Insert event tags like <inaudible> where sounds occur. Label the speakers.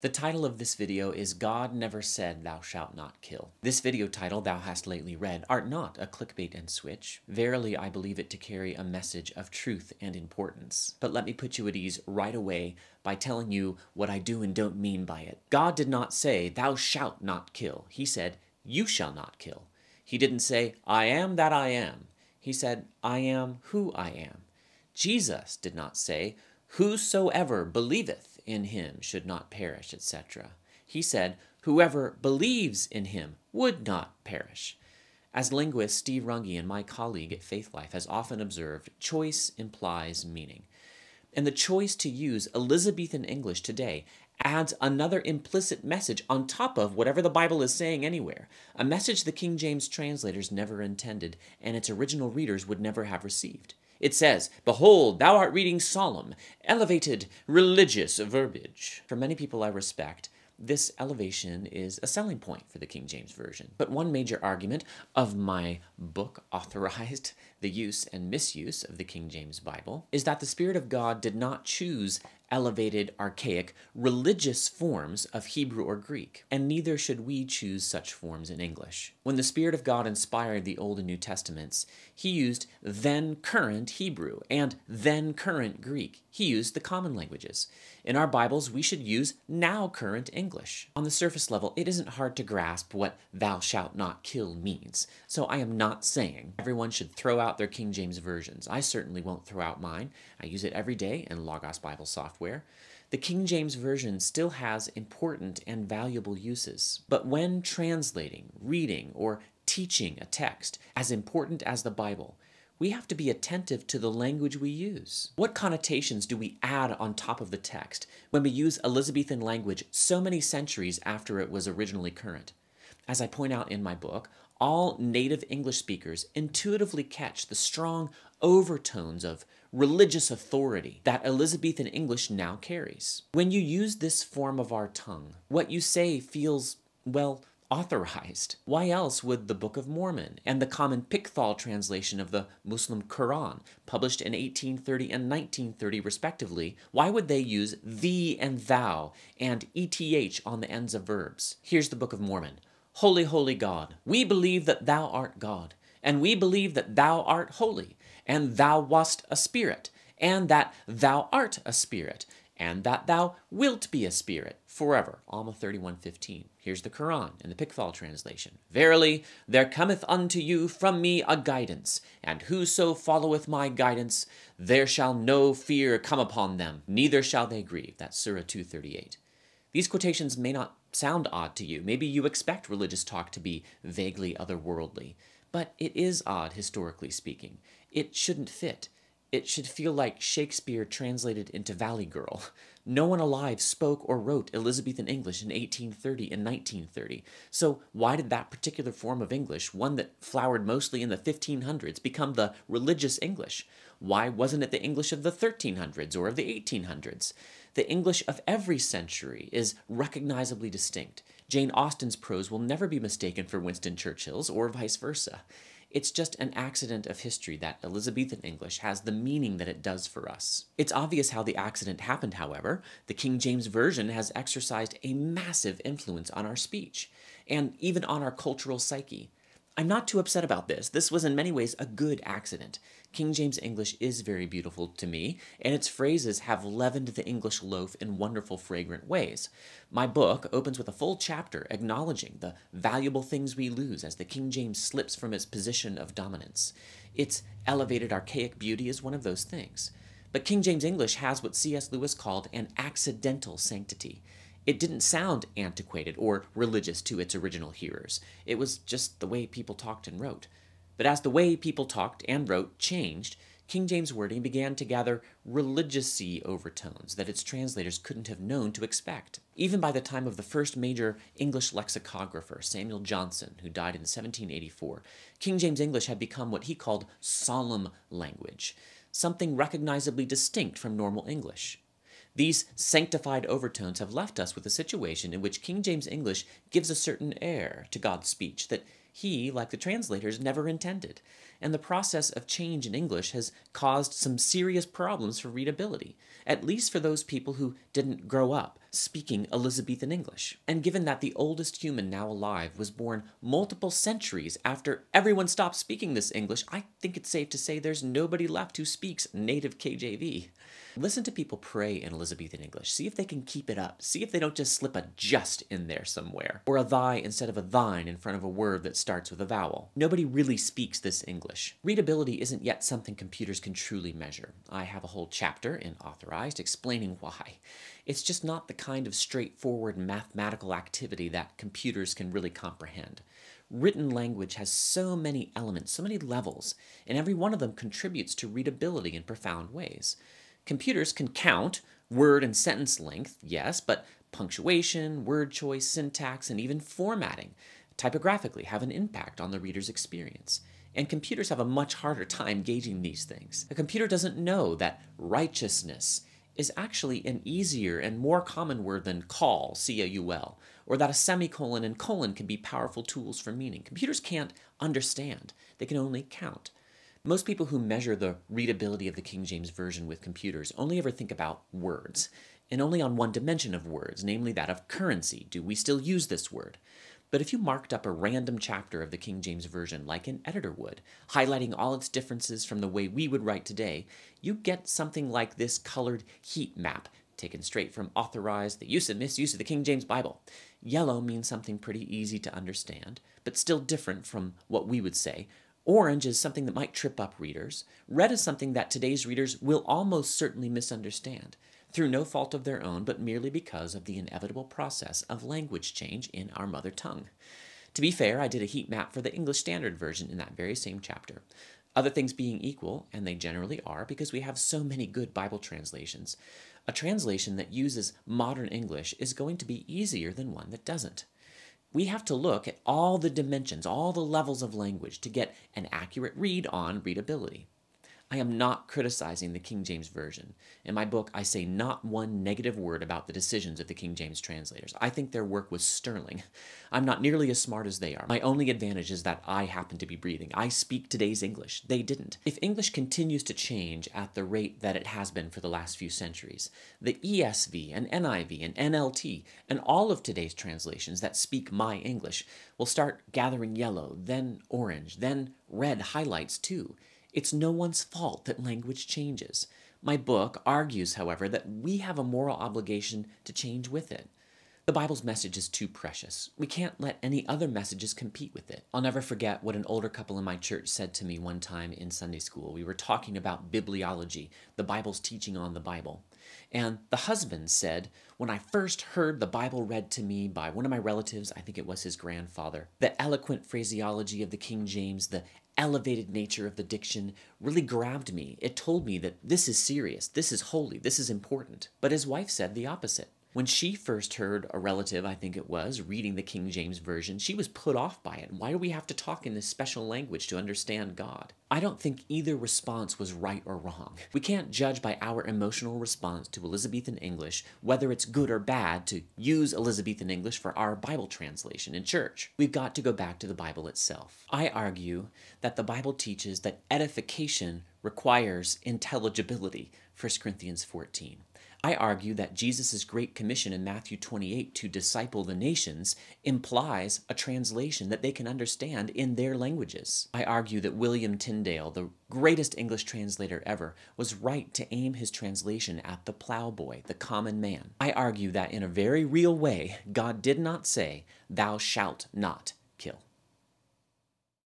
Speaker 1: The title of this video is God Never Said Thou Shalt Not Kill. This video title thou hast lately read art not a clickbait and switch. Verily I believe it to carry a message of truth and importance. But let me put you at ease right away by telling you what I do and don't mean by it. God did not say, thou shalt not kill. He said, you shall not kill. He didn't say, I am that I am. He said, I am who I am. Jesus did not say, whosoever believeth in him should not perish, etc. He said, Whoever believes in him would not perish. As linguist Steve Runge and my colleague at Faith Life has often observed, choice implies meaning. And the choice to use Elizabethan English today adds another implicit message on top of whatever the Bible is saying anywhere, a message the King James translators never intended and its original readers would never have received. It says, Behold, thou art reading solemn, elevated, religious verbiage. For many people I respect, this elevation is a selling point for the King James Version. But one major argument of my book authorized <laughs> the use and misuse of the King James Bible is that the Spirit of God did not choose elevated, archaic, religious forms of Hebrew or Greek, and neither should we choose such forms in English. When the Spirit of God inspired the Old and New Testaments, he used then current Hebrew and then current Greek. He used the common languages. In our Bibles, we should use now current English. On the surface level, it isn't hard to grasp what thou shalt not kill means, so I am not saying everyone should throw out their King James versions. I certainly won't throw out mine. I use it every day in Logos Bible software software, the King James Version still has important and valuable uses. But when translating, reading, or teaching a text as important as the Bible, we have to be attentive to the language we use. What connotations do we add on top of the text when we use Elizabethan language so many centuries after it was originally current? As I point out in my book, all native English speakers intuitively catch the strong overtones of religious authority that Elizabethan English now carries. When you use this form of our tongue, what you say feels, well, authorized. Why else would the Book of Mormon and the common Pickthall translation of the Muslim Quran, published in 1830 and 1930 respectively, why would they use thee and thou and eth on the ends of verbs? Here's the Book of Mormon. Holy, holy God, we believe that thou art God, and we believe that thou art holy, and thou wast a spirit, and that thou art a spirit, and that thou wilt be a spirit forever. Alma 31:15. Here's the Quran in the Pickthall translation. Verily, there cometh unto you from me a guidance, and whoso followeth my guidance, there shall no fear come upon them, neither shall they grieve. That's Surah 238. These quotations may not sound odd to you. Maybe you expect religious talk to be vaguely otherworldly, but it is odd historically speaking. It shouldn't fit. It should feel like Shakespeare translated into Valley Girl. No one alive spoke or wrote Elizabethan English in 1830 and 1930. So, why did that particular form of English, one that flowered mostly in the 1500s, become the religious English? Why wasn't it the English of the 1300s or of the 1800s? The English of every century is recognizably distinct. Jane Austen's prose will never be mistaken for Winston Churchill's or vice versa. It's just an accident of history that Elizabethan English has the meaning that it does for us. It's obvious how the accident happened, however. The King James Version has exercised a massive influence on our speech, and even on our cultural psyche. I'm not too upset about this. This was in many ways a good accident. King James English is very beautiful to me, and its phrases have leavened the English loaf in wonderful, fragrant ways. My book opens with a full chapter acknowledging the valuable things we lose as the King James slips from its position of dominance. Its elevated, archaic beauty is one of those things. But King James English has what C.S. Lewis called an accidental sanctity. It didn't sound antiquated or religious to its original hearers. It was just the way people talked and wrote. But as the way people talked and wrote changed, King James wording began to gather religious overtones that its translators couldn't have known to expect. Even by the time of the first major English lexicographer, Samuel Johnson, who died in 1784, King James English had become what he called solemn language, something recognizably distinct from normal English. These sanctified overtones have left us with a situation in which King James English gives a certain air to God's speech that he, like the translators, never intended, and the process of change in English has caused some serious problems for readability, at least for those people who didn't grow up speaking Elizabethan English. And given that the oldest human now alive was born multiple centuries after everyone stopped speaking this English, I think it's safe to say there's nobody left who speaks native KJV. Listen to people pray in Elizabethan English. See if they can keep it up. See if they don't just slip a just in there somewhere, or a thy instead of a thine in front of a word that starts with a vowel. Nobody really speaks this English. Readability isn't yet something computers can truly measure. I have a whole chapter in Authorized explaining why. It's just not the kind of straightforward mathematical activity that computers can really comprehend. Written language has so many elements, so many levels, and every one of them contributes to readability in profound ways. Computers can count word and sentence length, yes, but punctuation, word choice, syntax, and even formatting typographically have an impact on the reader's experience. And computers have a much harder time gauging these things. A computer doesn't know that righteousness is actually an easier and more common word than call, C-A-U-L, or that a semicolon and colon can be powerful tools for meaning. Computers can't understand. They can only count. Most people who measure the readability of the King James Version with computers only ever think about words, and only on one dimension of words, namely that of currency. Do we still use this word? But if you marked up a random chapter of the King James Version like an editor would, highlighting all its differences from the way we would write today, you get something like this colored heat map taken straight from authorized, the use and misuse of the King James Bible. Yellow means something pretty easy to understand, but still different from what we would say, Orange is something that might trip up readers. Red is something that today's readers will almost certainly misunderstand through no fault of their own, but merely because of the inevitable process of language change in our mother tongue. To be fair, I did a heat map for the English Standard Version in that very same chapter. Other things being equal, and they generally are because we have so many good Bible translations, a translation that uses modern English is going to be easier than one that doesn't. We have to look at all the dimensions, all the levels of language to get an accurate read on readability. I am not criticizing the King James Version. In my book, I say not one negative word about the decisions of the King James translators. I think their work was sterling. I'm not nearly as smart as they are. My only advantage is that I happen to be breathing. I speak today's English. They didn't. If English continues to change at the rate that it has been for the last few centuries, the ESV and NIV and NLT and all of today's translations that speak my English will start gathering yellow, then orange, then red highlights too. It's no one's fault that language changes. My book argues, however, that we have a moral obligation to change with it. The Bible's message is too precious. We can't let any other messages compete with it. I'll never forget what an older couple in my church said to me one time in Sunday school. We were talking about bibliology, the Bible's teaching on the Bible. And the husband said, When I first heard the Bible read to me by one of my relatives, I think it was his grandfather, the eloquent phraseology of the King James, the elevated nature of the diction really grabbed me. It told me that this is serious, this is holy, this is important. But his wife said the opposite. When she first heard a relative, I think it was, reading the King James Version, she was put off by it. Why do we have to talk in this special language to understand God? I don't think either response was right or wrong. We can't judge by our emotional response to Elizabethan English whether it's good or bad to use Elizabethan English for our Bible translation in church. We've got to go back to the Bible itself. I argue that the Bible teaches that edification requires intelligibility, 1 Corinthians 14. I argue that Jesus' great commission in Matthew 28 to disciple the nations implies a translation that they can understand in their languages. I argue that William Tyndale, the greatest English translator ever, was right to aim his translation at the plowboy, the common man. I argue that in a very real way, God did not say, Thou shalt not kill.